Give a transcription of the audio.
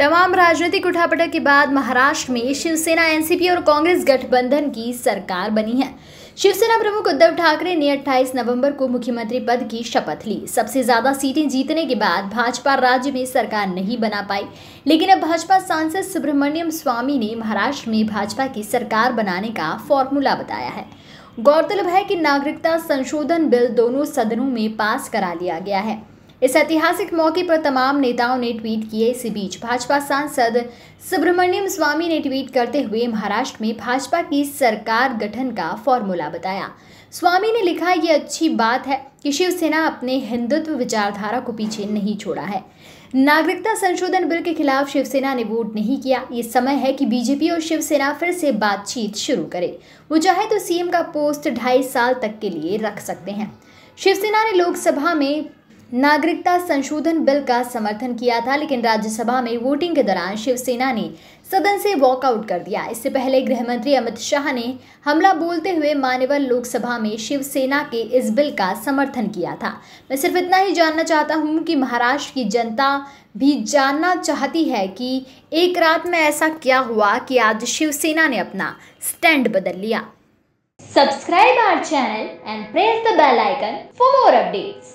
तमाम राजनीतिक उठापटक के बाद महाराष्ट्र में शिवसेना एनसीपी और कांग्रेस गठबंधन की सरकार बनी है शिवसेना प्रमुख उद्धव ठाकरे ने 28 नवंबर को मुख्यमंत्री पद की शपथ ली सबसे ज्यादा सीटें जीतने के बाद भाजपा राज्य में सरकार नहीं बना पाई लेकिन अब भाजपा सांसद सुब्रमण्यम स्वामी ने महाराष्ट्र में भाजपा की सरकार बनाने का फॉर्मूला बताया है गौरतलब है कि नागरिकता संशोधन बिल दोनों सदनों में पास करा लिया गया है इस ऐतिहासिक मौके पर तमाम नेताओं ने ट्वीट किए इसी बीच भाजपा सांसद सुब्रमण्यम स्वामी ने ट्वीट करते हुए महाराष्ट्र में भाजपा की सरकार गठन का फॉर्मूला बताया स्वामी ने लिखा ये अच्छी बात है कि शिवसेना अपने हिंदुत्व विचारधारा को पीछे नहीं छोड़ा है नागरिकता संशोधन बिल के खिलाफ शिवसेना ने वोट नहीं किया ये समय है कि बीजेपी और शिवसेना फिर से बातचीत शुरू करे वो चाहे तो सीएम का पोस्ट ढाई साल तक के लिए रख सकते हैं शिवसेना ने लोकसभा में नागरिकता संशोधन बिल का समर्थन किया था लेकिन राज्यसभा में वोटिंग के दौरान शिवसेना ने सदन से वॉकआउट कर दिया इससे पहले गृह मंत्री अमित शाह ने हमला बोलते हुए मान्यवर लोकसभा में शिवसेना के इस बिल का समर्थन किया था मैं सिर्फ इतना ही जानना चाहता हूं कि महाराष्ट्र की जनता भी जानना चाहती है कि एक रात में ऐसा क्या हुआ कि आज शिवसेना ने अपना स्टैंड बदल लिया subscribe our channel and press the bell icon for more updates